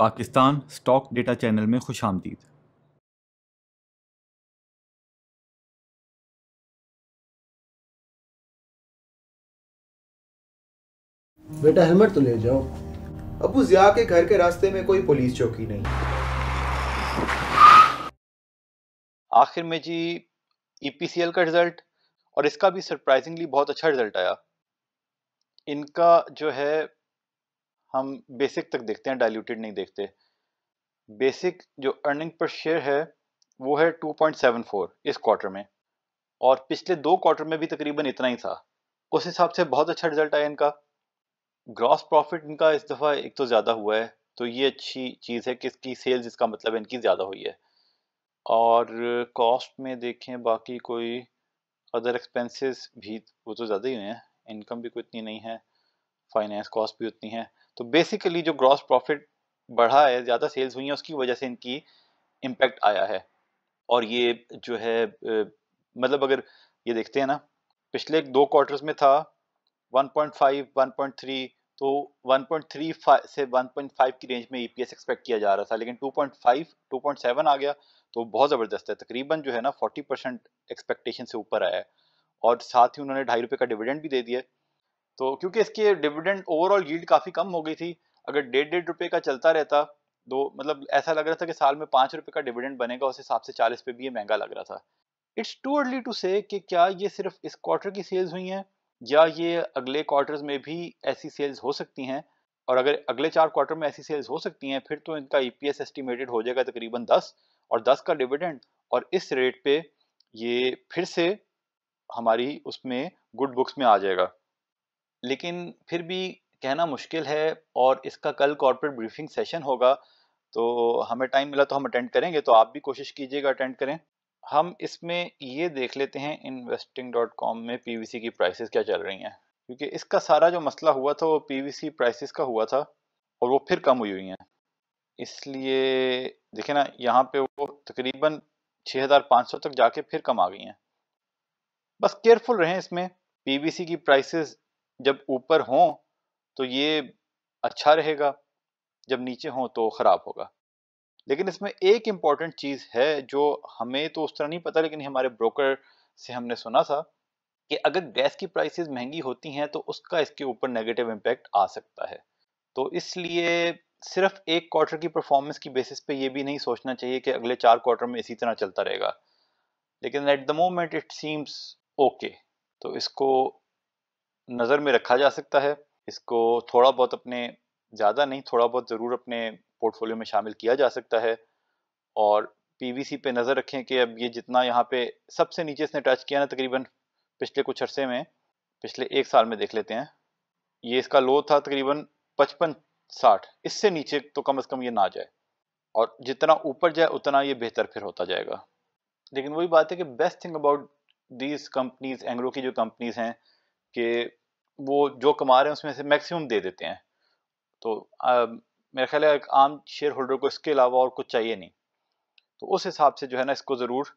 Pakistan stock data channel में खुश आमदीद बेटा हेलमेट तो ले जाओ अबू जिया के घर के रास्ते में कोई पुलिस चौकी नहीं आखिर में जी ईपीसीएल e का रिजल्ट और इसका भी सरप्राइजिंगली बहुत अच्छा रिजल्ट आया इनका जो है हम बेसिक तक देखते हैं डायल्यूटेड नहीं देखते बेसिक जो अर्निंग पर शेयर है वो है 2.74 इस क्वार्टर में और पिछले दो क्वार्टर में भी तकरीबन इतना ही था उस हिसाब से बहुत अच्छा रिजल्ट आया इनका ग्रॉस प्रॉफिट इनका इस दफ़ा एक तो ज़्यादा हुआ है तो ये अच्छी चीज़ है कि इसकी सेल्स इसका मतलब इनकी ज़्यादा हुई है और कॉस्ट में देखें बाकी कोई अदर एक्सपेंसेस भी वो तो ज़्यादा ही हुए हैं इनकम भी कोई इतनी नहीं है फाइनेंस कॉस्ट भी उतनी है तो बेसिकली जो ग्रॉस प्रॉफिट बढ़ा है ज़्यादा सेल्स हुई हैं उसकी वजह से इनकी इम्पैक्ट आया है और ये जो है मतलब अगर ये देखते हैं ना पिछले दो क्वार्टर्स में था 1.5 1.3 तो 1.35 से 1.5 की रेंज में ईपीएस e एक्सपेक्ट किया जा रहा था लेकिन 2.5 2.7 आ गया तो बहुत ज़बरदस्त है तकरीबन जो है ना 40 परसेंट एक्सपेक्टेशन से ऊपर आया है और साथ ही उन्होंने ढाई रुपये का डिविडेंड भी दे दिया तो क्योंकि इसके डिविडेंड ओवरऑल यील्ड काफ़ी कम हो गई थी अगर डेढ़ डेढ़ रुपये का चलता रहता दो मतलब ऐसा लग रहा था कि साल में पाँच रुपये का डिविडेंड बनेगा उस हिसाब से चालीस पे भी ये महंगा लग रहा था इट्स टू अर्ली टू से कि क्या ये सिर्फ इस क्वार्टर की सेल्स हुई हैं या ये अगले क्वार्टर में भी ऐसी सेल्स हो सकती हैं और अगर अगले चार क्वार्टर में ऐसी सेल्स हो सकती हैं फिर तो इनका ईपीएस e एस्टिमेटेड हो जाएगा तकरीबन दस और दस का डिविडेंड और इस रेट पे ये फिर से हमारी उसमें गुड बुक्स में आ जाएगा लेकिन फिर भी कहना मुश्किल है और इसका कल कॉर्पोरेट ब्रीफिंग सेशन होगा तो हमें टाइम मिला तो हम अटेंड करेंगे तो आप भी कोशिश कीजिएगा अटेंड करें हम इसमें ये देख लेते हैं इन्वेस्टिंग डॉट कॉम में सी की प्राइसेस क्या चल रही हैं क्योंकि इसका सारा जो मसला हुआ था वो सी प्राइसेस का हुआ था और वो फिर कम हुई हुई हैं इसलिए देखे ना यहाँ पे वो तकरीबन 6500 तक जाके फिर कम आ गई हैं बस केयरफुल रहें इसमें सी की प्राइसेस जब ऊपर हों तो ये अच्छा रहेगा जब नीचे हों तो ख़राब होगा लेकिन इसमें एक इम्पॉर्टेंट चीज़ है जो हमें तो उस तरह नहीं पता लेकिन हमारे ब्रोकर से हमने सुना था कि अगर गैस की प्राइसेस महंगी होती हैं तो उसका इसके ऊपर नेगेटिव इम्पैक्ट आ सकता है तो इसलिए सिर्फ एक क्वार्टर की परफॉर्मेंस की बेसिस पे ये भी नहीं सोचना चाहिए कि अगले चार क्वार्टर में इसी तरह चलता रहेगा लेकिन at the moment it seems okay तो इसको नज़र में रखा जा सकता है इसको थोड़ा बहुत अपने ज़्यादा नहीं थोड़ा बहुत ज़रूर अपने पोर्टफोलियो में शामिल किया जा सकता है और पीवीसी पे नज़र रखें कि अब ये जितना यहाँ पे सबसे नीचे इसने टच किया ना तकरीबन पिछले कुछ अरसे में पिछले एक साल में देख लेते हैं ये इसका लो था तकरीबन पचपन साठ इससे नीचे तो कम अज़ कम ये ना जाए और जितना ऊपर जाए उतना ये बेहतर फिर होता जाएगा लेकिन वही बात है कि best thing about these companies Engro की जो कंपनीज हैं कि वो जो कमा रहे हैं उसमें से मैक्सिमम दे देते हैं तो मेरा ख्याल है एक आम शेयर होल्डर को इसके अलावा और कुछ चाहिए नहीं तो उस हिसाब से जो है ना इसको ज़रूर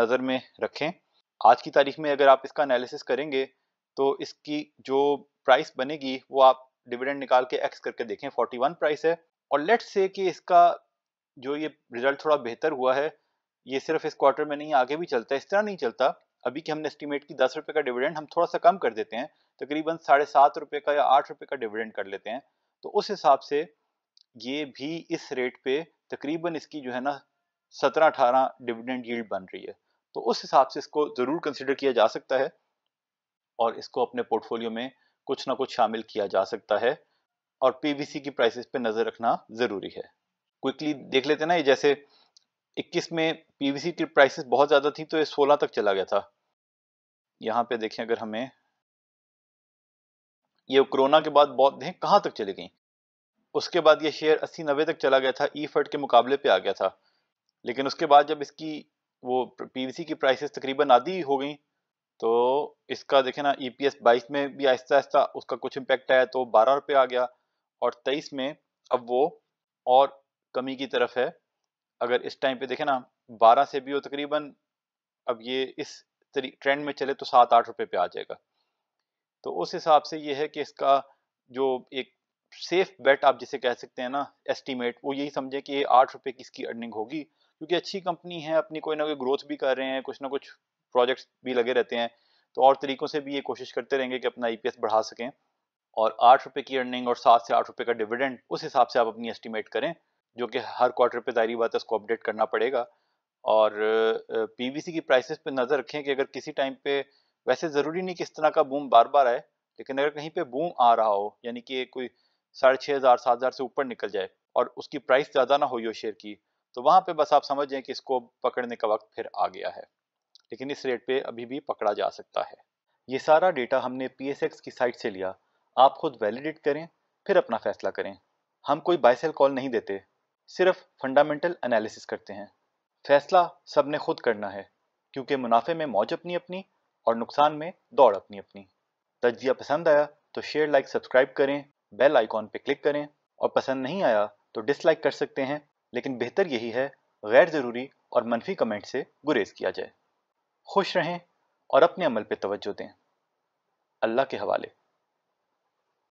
नज़र में रखें आज की तारीख में अगर आप इसका एनालिसिस करेंगे तो इसकी जो प्राइस बनेगी वो आप डिविडेंड निकाल के एक्स करके देखें 41 प्राइस है और लेट्स से कि इसका जो ये रिजल्ट थोड़ा बेहतर हुआ है ये सिर्फ इस क्वार्टर में नहीं आगे भी चलता है इस तरह नहीं चलता अभी के हमने एस्टिमेट की दस रुपए का डिविडेंड हम थोड़ा सा कम कर देते हैं तकरीबन साढ़े सात रुपए का या आठ रुपए का डिविडेंड कर लेते हैं तो उस हिसाब से ये भी इस रेट पे तकरीबन इसकी जो है ना सत्रह अठारह डिविडेंड यील्ड बन रही है तो उस हिसाब से इसको ज़रूर कंसिडर किया जा सकता है और इसको अपने पोर्टफोलियो में कुछ ना कुछ शामिल किया जा सकता है और पीवीसी की प्राइसेस पे नज़र रखना ज़रूरी है क्विकली देख लेते ना ये जैसे 2021 में पीवीसी की प्राइसेस बहुत ज़्यादा थी तो ये 16 तक चला गया था यहाँ पे देखें अगर हमें ये कोरोना के बाद बहुत देखें कहाँ तक चली गई उसके बाद ये शेयर अस्सी नब्बे तक चला गया था ई e फट के मुकाबले पे आ गया था लेकिन उसके बाद जब इसकी वो पीवीसी की प्राइसेस तकरीबन आधी हो गई तो इसका देखें ना ई पी एस बाईस में भी आहिस्ता आहिस्ता उसका कुछ इम्पेक्ट आया तो बारह रुपये आ गया और तेईस में अब वो और कमी की तरफ है अगर इस टाइम पे देखें ना बारह से भी हो तकरीबन अब ये इस ट्रेंड में चले तो सात आठ रुपये पे आ जाएगा तो उस हिसाब से ये है कि इसका जो एक सेफ बेट आप जिसे कह सकते हैं ना एस्टीमेट वो यही समझे कि आठ रुपये की इसकी अर्निंग होगी क्योंकि अच्छी कंपनी है अपनी कोई ना कोई ग्रोथ भी कर रहे हैं कुछ ना कुछ प्रोजेक्ट्स भी लगे रहते हैं तो और तरीक़ों से भी ये कोशिश करते रहेंगे कि अपना ई e बढ़ा सकें और आठ रुपये की अर्निंग और सात से आठ रुपये का डिविडेंड उस हिसाब से आप अपनी एस्टिमेट करें जो कि हर क्वार्टर पे जारी बात है उसको अपडेट करना पड़ेगा और पीवीसी की प्राइसेस पे नज़र रखें कि अगर किसी टाइम पे वैसे ज़रूरी नहीं कि इस तरह का बूम बार बार आए लेकिन अगर कहीं पे बूम आ रहा हो यानी कि कोई साढ़े छः हज़ार सात हज़ार से ऊपर निकल जाए और उसकी प्राइस ज़्यादा ना हो यो शेयर की तो वहाँ पे बस आप समझ जाएं कि इसको पकड़ने का वक्त फिर आ गया है लेकिन इस रेट पे अभी भी पकड़ा जा सकता है ये सारा डेटा हमने पी की साइट से लिया आप खुद वैलिडेट करें फिर अपना फैसला करें हम कोई बाइसेल कॉल नहीं देते सिर्फ फंडामेंटल एनालिसिस करते हैं फैसला सब ने खुद करना है क्योंकि मुनाफे में मौज अपनी अपनी और नुकसान में दौड़ अपनी अपनी तजिया पसंद आया तो शेयर लाइक सब्सक्राइब करें बेल आइकॉन पर क्लिक करें और पसंद नहीं आया तो डिसलाइक कर सकते हैं लेकिन बेहतर यही है गैर ज़रूरी और मनफी कमेंट से गुरेज किया जाए खुश रहें और अपने अमल पर तोज्जो दें अल्लाह के हवाले